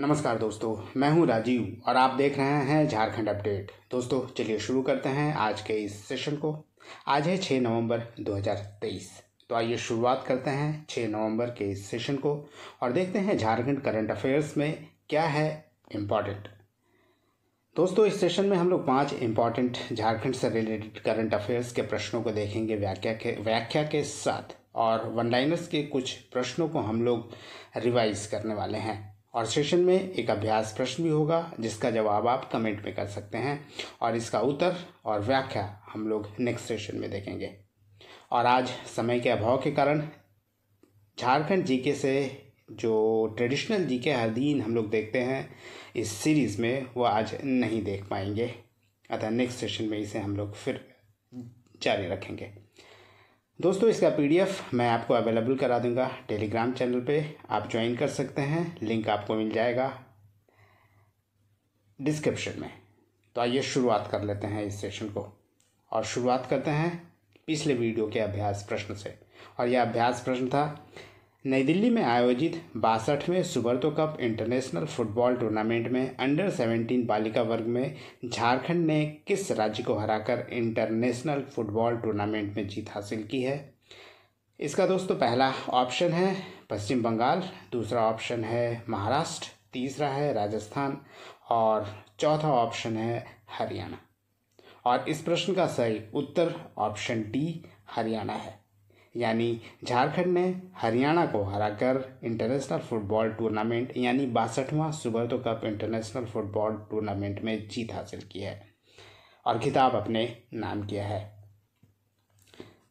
नमस्कार दोस्तों मैं हूं राजीव और आप देख रहे हैं झारखंड अपडेट दोस्तों चलिए शुरू करते हैं आज के इस सेशन को आज है 6 नवंबर 2023 तो आइए शुरुआत करते हैं 6 नवंबर के इस सेशन को और देखते हैं झारखंड करंट अफेयर्स में क्या है इम्पॉर्टेंट दोस्तों इस सेशन में हम लोग पांच इम्पॉर्टेंट झारखंड से रिलेटेड करंट अफेयर्स के प्रश्नों को देखेंगे व्याख्या के व्याख्या के साथ और वन लाइनर्स के कुछ प्रश्नों को हम लोग रिवाइज करने वाले हैं और सेशन में एक अभ्यास प्रश्न भी होगा जिसका जवाब आप कमेंट में कर सकते हैं और इसका उत्तर और व्याख्या हम लोग नेक्स्ट सेशन में देखेंगे और आज समय के अभाव के कारण झारखंड जीके से जो ट्रेडिशनल जीके हर दिन हम लोग देखते हैं इस सीरीज़ में वो आज नहीं देख पाएंगे अतः नेक्स्ट सेशन में इसे हम लोग फिर जारी रखेंगे दोस्तों इसका पीडीएफ मैं आपको अवेलेबल करा दूंगा टेलीग्राम चैनल पे आप ज्वाइन कर सकते हैं लिंक आपको मिल जाएगा डिस्क्रिप्शन में तो आइए शुरुआत कर लेते हैं इस सेशन को और शुरुआत करते हैं पिछले वीडियो के अभ्यास प्रश्न से और यह अभ्यास प्रश्न था नई दिल्ली में आयोजित बासठवें Subroto cup international football tournament में अंडर 17 बालिका वर्ग में झारखंड ने किस राज्य को हराकर इंटरनेशनल फुटबॉल टूर्नामेंट में जीत हासिल की है इसका दोस्तों पहला ऑप्शन है पश्चिम बंगाल दूसरा ऑप्शन है महाराष्ट्र तीसरा है राजस्थान और चौथा ऑप्शन है हरियाणा और इस प्रश्न का सही उत्तर ऑप्शन डी हरियाणा है यानी झारखंड ने हरियाणा को हराकर इंटरनेशनल फुटबॉल टूर्नामेंट यानी बासठवां Subroto cup international football tournament में जीत हासिल की है और खिताब अपने नाम किया है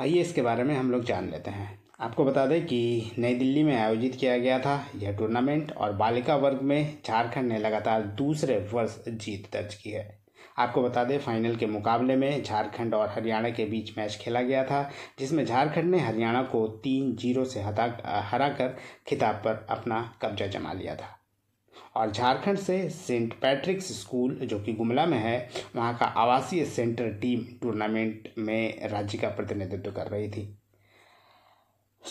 आइए इसके बारे में हम लोग जान लेते हैं आपको बता दें कि नई दिल्ली में आयोजित किया गया था यह टूर्नामेंट और बालिका वर्ग में झारखंड ने लगातार दूसरे वर्ष जीत दर्ज की है आपको बता दें फाइनल के मुकाबले में झारखंड और हरियाणा के बीच मैच खेला गया था जिसमें झारखंड ने हरियाणा को तीन जीरो से हता हरा कर खिताब पर अपना कब्जा जमा लिया था और झारखंड से सेंट पैट्रिक्स स्कूल जो कि गुमला में है वहाँ का आवासीय सेंटर टीम टूर्नामेंट में राज्य का प्रतिनिधित्व कर रही थी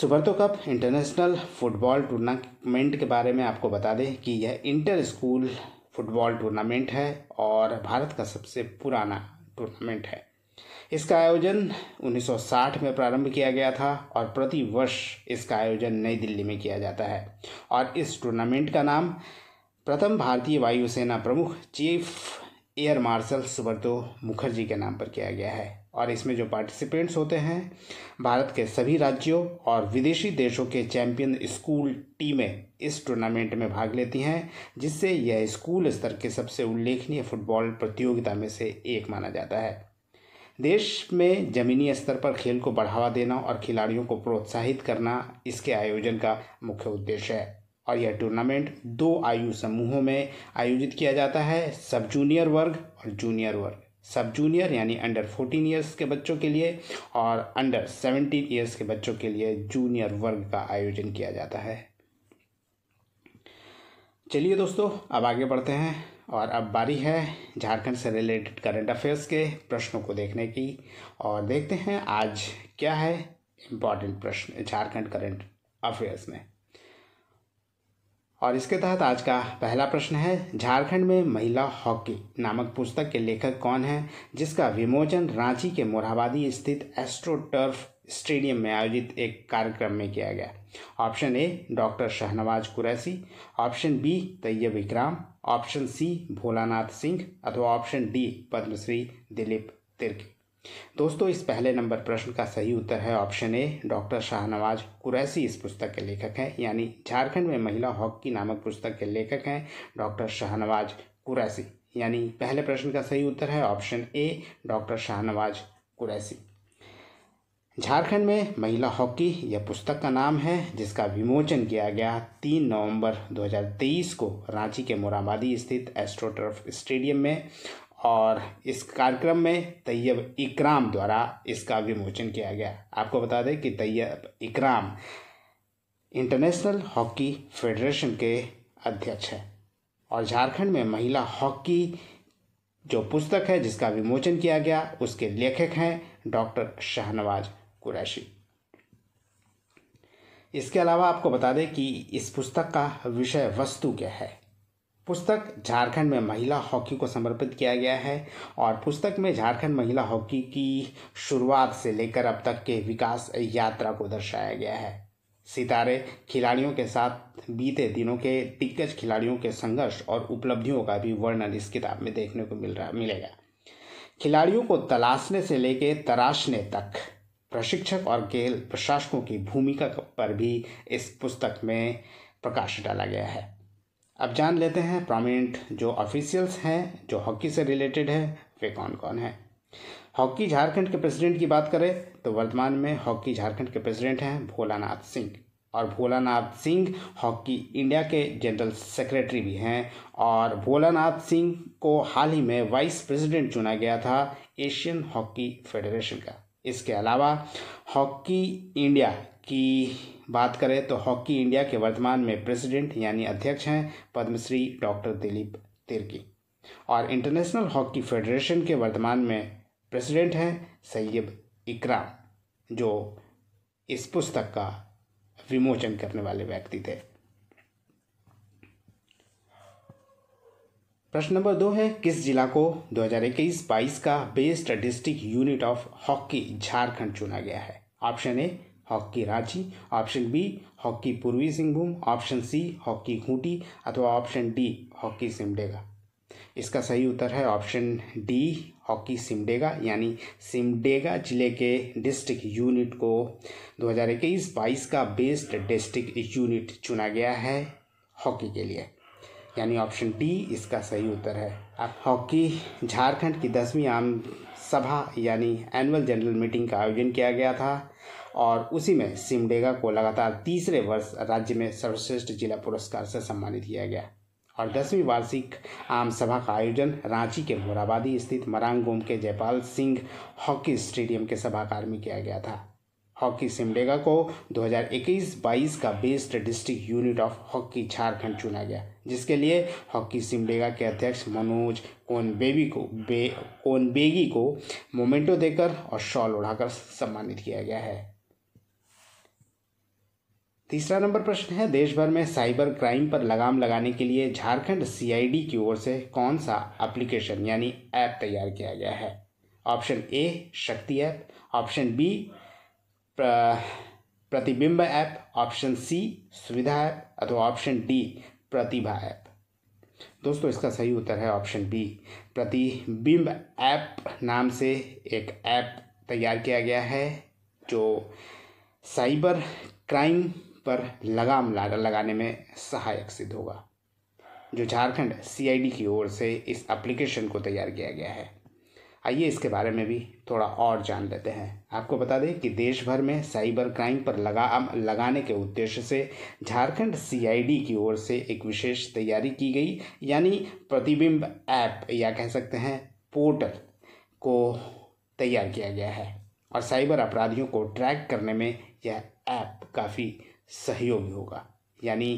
Subroto cup international football tournament के बारे में आपको बता दें कि यह इंटर स्कूल फुटबॉल टूर्नामेंट है और भारत का सबसे पुराना टूर्नामेंट है इसका आयोजन 1960 में प्रारंभ किया गया था और प्रति वर्ष इसका आयोजन नई दिल्ली में किया जाता है और इस टूर्नामेंट का नाम प्रथम भारतीय वायुसेना प्रमुख chief air marshal Subroto Mukherjee के नाम पर किया गया है और इसमें जो पार्टिसिपेंट्स होते हैं भारत के सभी राज्यों और विदेशी देशों के चैंपियन स्कूल टीमें इस टूर्नामेंट में भाग लेती हैं जिससे यह स्कूल स्तर के सबसे उल्लेखनीय फुटबॉल प्रतियोगिता में से एक माना जाता है देश में जमीनी स्तर पर खेल को बढ़ावा देना और खिलाड़ियों को प्रोत्साहित करना इसके आयोजन का मुख्य उद्देश्य है और यह टूर्नामेंट दो आयु समूहों में आयोजित किया जाता है सब जूनियर वर्ग और जूनियर वर्ग सब जूनियर यानी अंडर फोर्टीन ईयर्स के बच्चों के लिए और अंडर सेवेंटीन ईयर्स के बच्चों के लिए जूनियर वर्ग का आयोजन किया जाता है चलिए दोस्तों अब आगे बढ़ते हैं और अब बारी है झारखंड से रिलेटेड करंट अफेयर्स के प्रश्नों को देखने की और देखते हैं आज क्या है इम्पॉर्टेंट प्रश्न झारखंड करंट अफेयर्स में और इसके तहत आज का पहला प्रश्न है झारखंड में महिला हॉकी नामक पुस्तक के लेखक कौन हैं जिसका विमोचन रांची के मोरहाबादी स्थित एस्ट्रोटर्फ स्टेडियम में आयोजित एक कार्यक्रम में किया गया option A doctor Shahnawaz Qureshi option B Tayyab Ikram option C Bholanath Singh अथवा ऑप्शन डी पद्मश्री दिलीप तिर्की दोस्तों इस पहले नंबर प्रश्न का सही उत्तर है option A doctor Shahnawaz Qureshi इस पुस्तक के लेखक हैं यानी झारखंड में महिला हॉकी नामक पुस्तक के लेखक हैं डॉक्टर शाहनवाज कुरैसी यानी पहले प्रश्न का सही उत्तर है option A doctor Shahnawaz Qureshi Jharkhand में महिला हॉकी यह पुस्तक का नाम है जिसका विमोचन किया गया तीन नवंबर 2023 को रांची के मोराबादी स्थित एस्ट्रोटर्फ स्टेडियम में और इस कार्यक्रम में तैयब इकराम द्वारा इसका विमोचन किया गया आपको बता दें कि तैयब इकराम इंटरनेशनल हॉकी फेडरेशन के अध्यक्ष हैं और झारखंड में महिला हॉकी जो पुस्तक है जिसका विमोचन किया गया उसके लेखक हैं डॉक्टर शाहनवाज कुरैशी इसके अलावा आपको बता दें कि इस पुस्तक का विषय वस्तु क्या है पुस्तक झारखंड में महिला हॉकी को समर्पित किया गया है और पुस्तक में झारखंड महिला हॉकी की शुरुआत से लेकर अब तक के विकास यात्रा को दर्शाया गया है सितारे खिलाड़ियों के साथ बीते दिनों के दिग्गज खिलाड़ियों के संघर्ष और उपलब्धियों का भी वर्णन इस किताब में देखने को मिल रहा मिलेगा खिलाड़ियों को तलाशने से लेकर तराशने तक प्रशिक्षक और खेल प्रशासकों की भूमिका पर भी इस पुस्तक में प्रकाश डाला गया है अब जान लेते हैं प्रोमिनेंट जो ऑफिशियल्स हैं जो हॉकी से रिलेटेड है वे कौन कौन है हॉकी झारखंड के प्रेसिडेंट की बात करें तो वर्तमान में हॉकी झारखंड के प्रेसिडेंट हैं भोलानाथ सिंह और भोलानाथ सिंह हॉकी इंडिया के जनरल सेक्रेटरी भी हैं और भोलानाथ सिंह को हाल ही में वाइस प्रेसिडेंट चुना गया था एशियन हॉकी फेडरेशन का इसके अलावा हॉकी इंडिया की बात करें तो हॉकी इंडिया के वर्तमान में प्रेसिडेंट यानी अध्यक्ष हैं पद्मश्री डॉक्टर दिलीप तिर्की और इंटरनेशनल हॉकी फेडरेशन के वर्तमान में प्रेसिडेंट हैं सैयब इकराम जो इस पुस्तक का विमोचन करने वाले व्यक्ति थे प्रश्न नंबर दो है किस जिला को 2021-22 का best district unit of hockey Jharkhand चुना गया है option A hockey Ranchi option B hockey Purbi Singhbhum option C hockey Khunti अथवा ऑप्शन डी हॉकी सिमडेगा इसका सही उत्तर है ऑप्शन डी हॉकी सिमडेगा यानी सिमडेगा जिले के डिस्ट्रिक्ट यूनिट को 2021-22 का बेस्ट डिस्ट्रिक्ट यूनिट चुना गया है हॉकी के लिए यानी ऑप्शन डी इसका सही उत्तर है अब हॉकी झारखंड की दसवीं आम सभा यानी एनुअल जनरल मीटिंग का आयोजन किया गया था और उसी में सिमडेगा को लगातार तीसरे वर्ष राज्य में सर्वश्रेष्ठ जिला पुरस्कार से सम्मानित किया गया और दसवीं वार्षिक आम सभा का आयोजन रांची के मोराबादी स्थित मरांग गोम के जयपाल सिंह हॉकी स्टेडियम के सभागार में किया गया था हॉकी सिमडेगा को 2021-22 का best district unit of hockey Jharkhand चुना गया जिसके लिए हॉकी सिमडेगा के अध्यक्ष मनोज बेबी को बे बेगी को मोमेंटो देकर और शॉल उड़ाकर सम्मानित किया गया है तीसरा नंबर प्रश्न है देश भर में साइबर क्राइम पर लगाम लगाने के लिए झारखंड सीआईडी की ओर से कौन सा एप्लीकेशन यानी ऐप तैयार किया गया है option A Shakti app option B Pratibimb app option C Suvidha app अथवा ऑप्शन डी प्रतिभा ऐप दोस्तों इसका सही उत्तर है ऑप्शन बी प्रतिबिंब ऐप नाम से एक ऐप तैयार किया गया है जो साइबर क्राइम पर लगाम लगाने में सहायक सिद्ध होगा जो झारखंड सीआईडी की ओर से इस एप्लीकेशन को तैयार किया गया है आइए इसके बारे में भी थोड़ा और जान लेते हैं आपको बता दें कि देश भर में साइबर क्राइम पर लगा लगाने के उद्देश्य से झारखंड सीआईडी की ओर से एक विशेष तैयारी की गई यानी प्रतिबिंब ऐप या कह सकते हैं पोर्टल को तैयार किया गया है और साइबर अपराधियों को ट्रैक करने में यह ऐप काफ़ी सहयोगी होगा यानी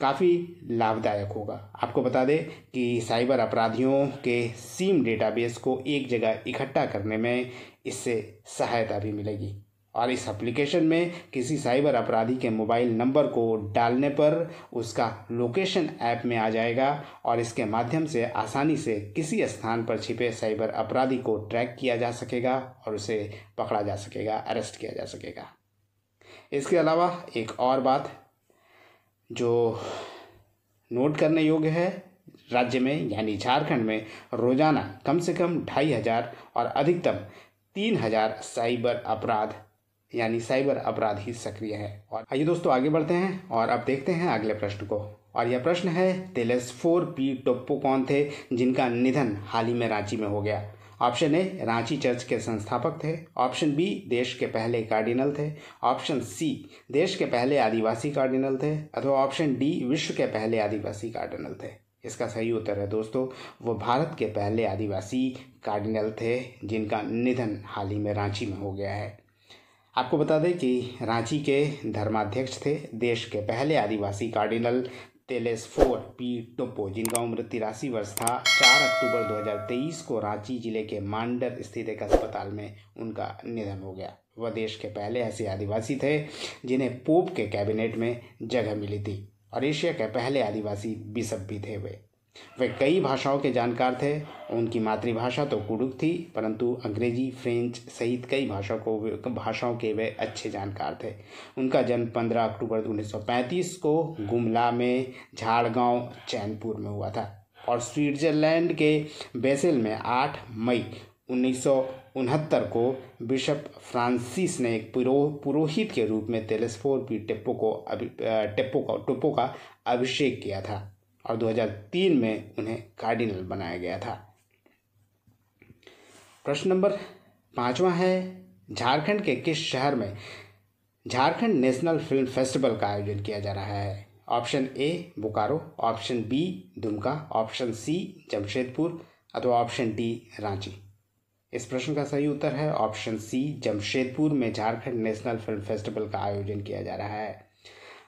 काफ़ी लाभदायक होगा आपको बता दें कि साइबर अपराधियों के सीम डेटाबेस को एक जगह इकट्ठा करने में इससे सहायता भी मिलेगी और इस एप्लीकेशन में किसी साइबर अपराधी के मोबाइल नंबर को डालने पर उसका लोकेशन ऐप में आ जाएगा और इसके माध्यम से आसानी से किसी स्थान पर छिपे साइबर अपराधी को ट्रैक किया जा सकेगा और उसे पकड़ा जा सकेगा अरेस्ट किया जा सकेगा इसके अलावा एक और बात जो नोट करने योग्य है राज्य में यानी झारखंड में रोजाना कम से कम ढाई हजार और अधिकतम तीन हजार साइबर अपराध यानी साइबर अपराध ही सक्रिय है और आइए दोस्तों आगे बढ़ते हैं और अब देखते हैं अगले प्रश्न को और यह प्रश्न है तेलेस फोर पी टोप्पो कौन थे जिनका निधन हाल ही में रांची में हो गया ऑप्शन ए रांची चर्च के संस्थापक थे ऑप्शन बी देश के पहले कार्डिनल थे ऑप्शन सी देश के पहले आदिवासी कार्डिनल थे अथवा ऑप्शन डी विश्व के पहले आदिवासी कार्डिनल थे इसका सही उत्तर है दोस्तों वो भारत के पहले आदिवासी कार्डिनल थे जिनका निधन हाल ही में रांची में हो गया है आपको बता दें कि रांची के धर्माध्यक्ष थे देश के पहले आदिवासी कार्डिनल तेलेसफोर पी टोपो जिनका उम्र तिरासी वर्ष था 4 अक्टूबर 2023 को रांची जिले के मांडर स्थित एक अस्पताल में उनका निधन हो गया वह देश के पहले ऐसे आदिवासी थे जिन्हें पोप के कैबिनेट में जगह मिली थी और एशिया के पहले आदिवासी बिशप भी थे वे वे कई भाषाओं के जानकार थे उनकी मातृभाषा तो कुडुक थी परंतु अंग्रेजी फ्रेंच सहित कई भाषाओं को भाषाओं के वे अच्छे जानकार थे उनका जन्म 15 अक्टूबर 1935 को गुमला में झाड़गांव चैनपुर में हुआ था और स्विट्जरलैंड के बेसेल में 8 मई उन्नीस को बिशप फ्रांसिस ने एक पुरो, पुरोहित के रूप में तेलेसफोर पी टेप्पो को टेप्पो का टोपो का अभिषेक किया था और 2003 में उन्हें कार्डिनल बनाया गया था प्रश्न नंबर पांचवा है झारखंड के किस शहर में झारखंड नेशनल फिल्म फेस्टिवल का आयोजन किया जा रहा है option A Bokaro option B Dumka option C Jamshedpur अथवा ऑप्शन डी रांची इस प्रश्न का सही उत्तर है ऑप्शन सी जमशेदपुर में झारखंड नेशनल फिल्म फेस्टिवल का आयोजन किया जा रहा है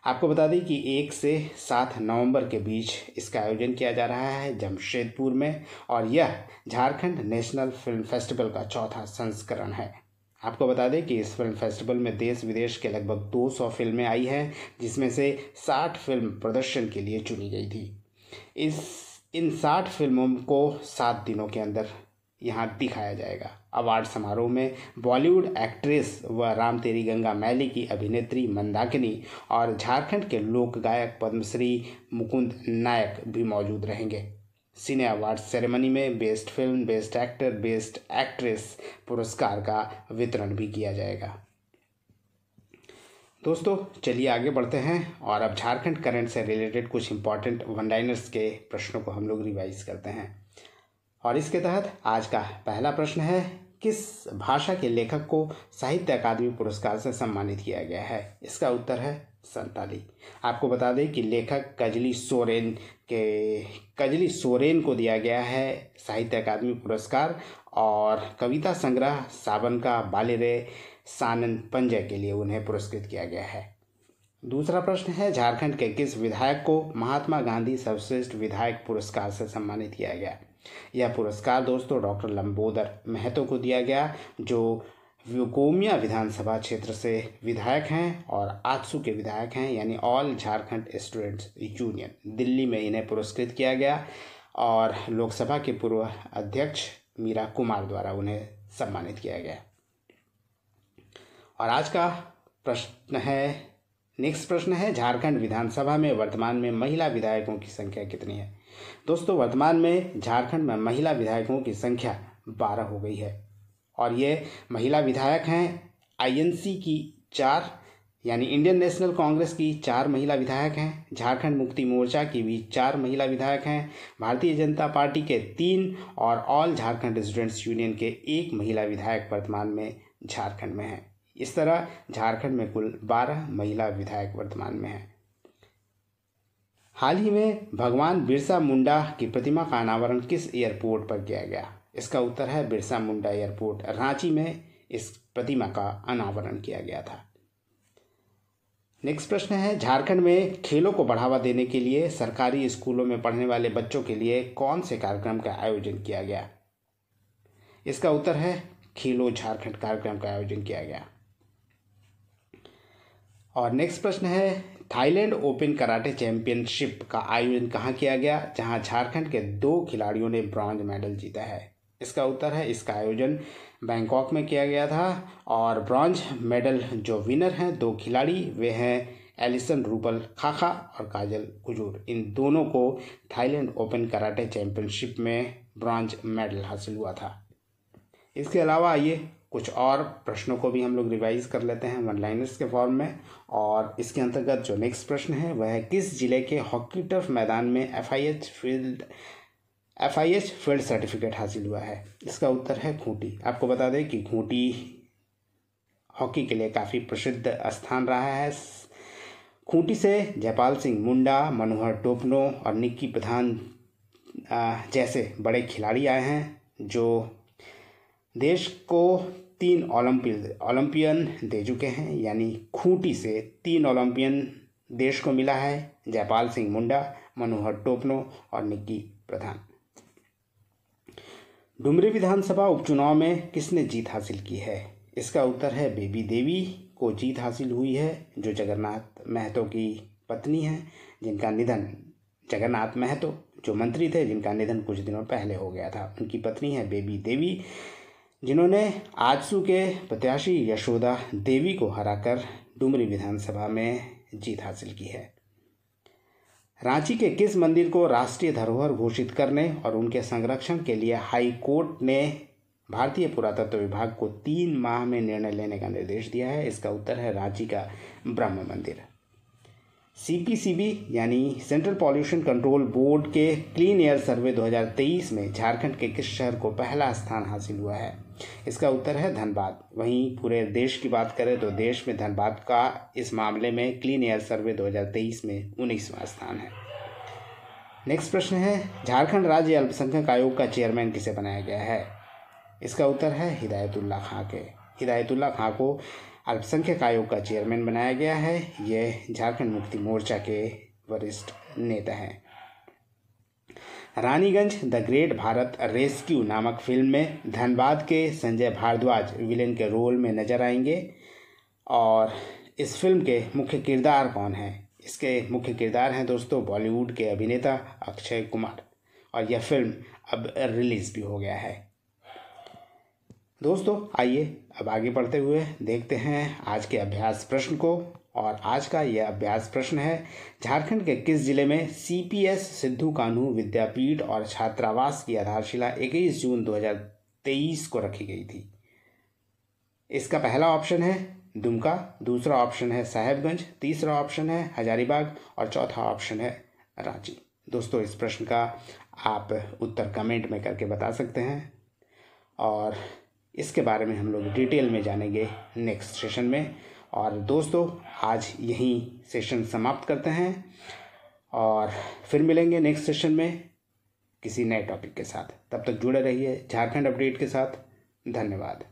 आपको बता दें कि एक से सात नवंबर के बीच इसका आयोजन किया जा रहा है जमशेदपुर में और यह झारखंड नेशनल फिल्म फेस्टिवल का चौथा संस्करण है आपको बता दें कि इस फिल्म फेस्टिवल में देश विदेश के लगभग 200 फिल्में आई हैं जिसमें से 60 फिल्म प्रदर्शन के लिए चुनी गई थी इस इन 60 फिल्मों को सात दिनों के अंदर यहाँ दिखाया जाएगा अवार्ड समारोह में बॉलीवुड एक्ट्रेस व राम तेरी गंगा मैली की अभिनेत्री मंदाकिनी और झारखंड के लोक गायक पद्मश्री मुकुंद नायक भी मौजूद रहेंगे सिने अवार्ड सेरेमनी में best film best actor best actress पुरस्कार का वितरण भी किया जाएगा दोस्तों चलिए आगे बढ़ते हैं और अब झारखंड करंट से रिलेटेड कुछ इंपॉर्टेंट वनडाइनर्स के प्रश्नों को हम लोग रिवाइज करते हैं और इसके तहत आज का पहला प्रश्न है किस भाषा के लेखक को साहित्य अकादमी पुरस्कार से सम्मानित किया गया है इसका उत्तर है संताली आपको बता दें कि लेखक कजली सोरेन के कजली सोरेन को दिया गया है साहित्य अकादमी पुरस्कार और कविता संग्रह सावन का रे सानन पंजय के लिए उन्हें पुरस्कृत किया गया है दूसरा प्रश्न है झारखंड के किस विधायक को महात्मा गांधी सर्वश्रेष्ठ विधायक पुरस्कार से सम्मानित किया गया यह पुरस्कार दोस्तों डॉक्टर लंबोदर महतो को दिया गया जो गोमिया विधानसभा क्षेत्र से विधायक हैं और आजसू के विधायक हैं यानी All Jharkhand Students Union Delhi में इन्हें पुरस्कृत किया गया और लोकसभा के पूर्व अध्यक्ष मीरा कुमार द्वारा उन्हें सम्मानित किया गया और आज का प्रश्न है नेक्स्ट प्रश्न है झारखंड विधानसभा में वर्तमान में महिला विधायकों की संख्या कितनी है दोस्तों वर्तमान में झारखंड में महिला विधायकों की संख्या बारह हो गई है और ये महिला विधायक हैं आईएनसी की चार यानी इंडियन नेशनल कांग्रेस की चार महिला विधायक हैं झारखंड मुक्ति मोर्चा की भी चार महिला विधायक हैं भारतीय जनता पार्टी के तीन और ऑल झारखंड स्टूडेंट्स यूनियन के एक महिला विधायक वर्तमान में झारखंड में हैं इस तरह झारखंड में कुल बारह महिला विधायक वर्तमान में हैं हाल ही में भगवान बिरसा मुंडा की प्रतिमा का अनावरण किस एयरपोर्ट पर किया गया इसका उत्तर है बिरसा मुंडा एयरपोर्ट रांची में इस प्रतिमा का अनावरण किया गया था नेक्स्ट प्रश्न है झारखंड में खेलों को बढ़ावा देने के लिए सरकारी स्कूलों में पढ़ने वाले बच्चों के लिए कौन से कार्यक्रम का आयोजन किया गया इसका उत्तर है खेलो झारखंड कार्यक्रम का आयोजन किया गया और नेक्स्ट प्रश्न है थाईलैंड ओपन कराटे चैंपियनशिप का आयोजन कहाँ किया गया जहाँ झारखंड के दो खिलाड़ियों ने ब्रॉन्ज मेडल जीता है इसका उत्तर है इसका आयोजन बैंकॉक में किया गया था और ब्रॉन्ज मेडल जो विनर हैं दो खिलाड़ी वे हैं एलिसन रूपल खाखा और काजल कुजूर इन दोनों को थाईलैंड ओपन कराटे चैंपियनशिप में ब्रॉन्ज मेडल हासिल हुआ था इसके अलावा आइए कुछ और प्रश्नों को भी हम लोग रिवाइज कर लेते हैं वन लाइनर्स के फॉर्म में और इसके अंतर्गत जो नेक्स्ट प्रश्न है वह किस जिले के हॉकी टर्फ मैदान में F I H field F I H field certificate हासिल हुआ है इसका उत्तर है खूंटी आपको बता दें कि खूंटी हॉकी के लिए काफ़ी प्रसिद्ध स्थान रहा है खूंटी से जयपाल सिंह मुंडा मनोहर टोपनो और निक्की प्रधान जैसे बड़े खिलाड़ी आए हैं जो देश को तीन ओलंपिक ओलंपियन दे चुके हैं यानी खूंटी से तीन ओलंपियन देश को मिला है जयपाल सिंह मुंडा मनोहर टोपनो और निक्की प्रधान डुमरी विधानसभा उपचुनाव में किसने जीत हासिल की है इसका उत्तर है बेबी देवी को जीत हासिल हुई है जो जगन्नाथ महतो की पत्नी हैं जिनका निधन जगन्नाथ महतो जो मंत्री थे जिनका निधन कुछ दिनों पहले हो गया था उनकी पत्नी है बेबी देवी जिन्होंने आजसू के प्रत्याशी यशोदा देवी को हराकर डुमरी विधानसभा में जीत हासिल की है रांची के किस मंदिर को राष्ट्रीय धरोहर घोषित करने और उनके संरक्षण के लिए हाई कोर्ट ने भारतीय पुरातत्व विभाग को तीन माह में निर्णय लेने का निर्देश दिया है इसका उत्तर है रांची का ब्रह्म मंदिर सीपीसीबी यानी सेंट्रल पॉल्यूशन कंट्रोल बोर्ड के क्लीन एयर सर्वे 2023 में झारखंड के किस शहर को पहला स्थान हासिल हुआ है इसका उत्तर है धनबाद वहीं पूरे देश की बात करें तो देश में धनबाद का इस मामले में क्लीन एयर सर्वे 2023 में उन्नीसवां स्थान है नेक्स्ट प्रश्न है झारखंड राज्य अल्पसंख्यक आयोग का चेयरमैन किसे बनाया गया है इसका उत्तर है हिदायतुल्ला खां के हिदायतुल्ला खां को अल्पसंख्यक आयोग का चेयरमैन बनाया गया है ये झारखंड मुक्ति मोर्चा के वरिष्ठ नेता हैं Raniganj the great Bharat rescue नामक फिल्म में धनबाद के संजय भारद्वाज विलेन के रोल में नजर आएंगे और इस फिल्म के मुख्य किरदार कौन हैं इसके मुख्य किरदार हैं दोस्तों बॉलीवुड के अभिनेता अक्षय कुमार और यह फिल्म अब रिलीज़ भी हो गया है दोस्तों आइए अब आगे बढ़ते हुए देखते हैं आज के अभ्यास प्रश्न को और आज का यह अभ्यास प्रश्न है झारखंड के किस जिले में सीपीएस सिद्धू कानू विद्यापीठ और छात्रावास की आधारशिला 21 जून 2023 को रखी गई थी इसका पहला ऑप्शन है दुमका दूसरा ऑप्शन है साहेबगंज तीसरा ऑप्शन है हजारीबाग और चौथा ऑप्शन है रांची दोस्तों इस प्रश्न का आप उत्तर कमेंट में करके बता सकते हैं और इसके बारे में हम लोग डिटेल में जानेंगे नेक्स्ट सेशन में और दोस्तों आज यहीं सेशन समाप्त करते हैं और फिर मिलेंगे नेक्स्ट सेशन में किसी नए टॉपिक के साथ तब तक जुड़े रहिए झारखंड अपडेट के साथ धन्यवाद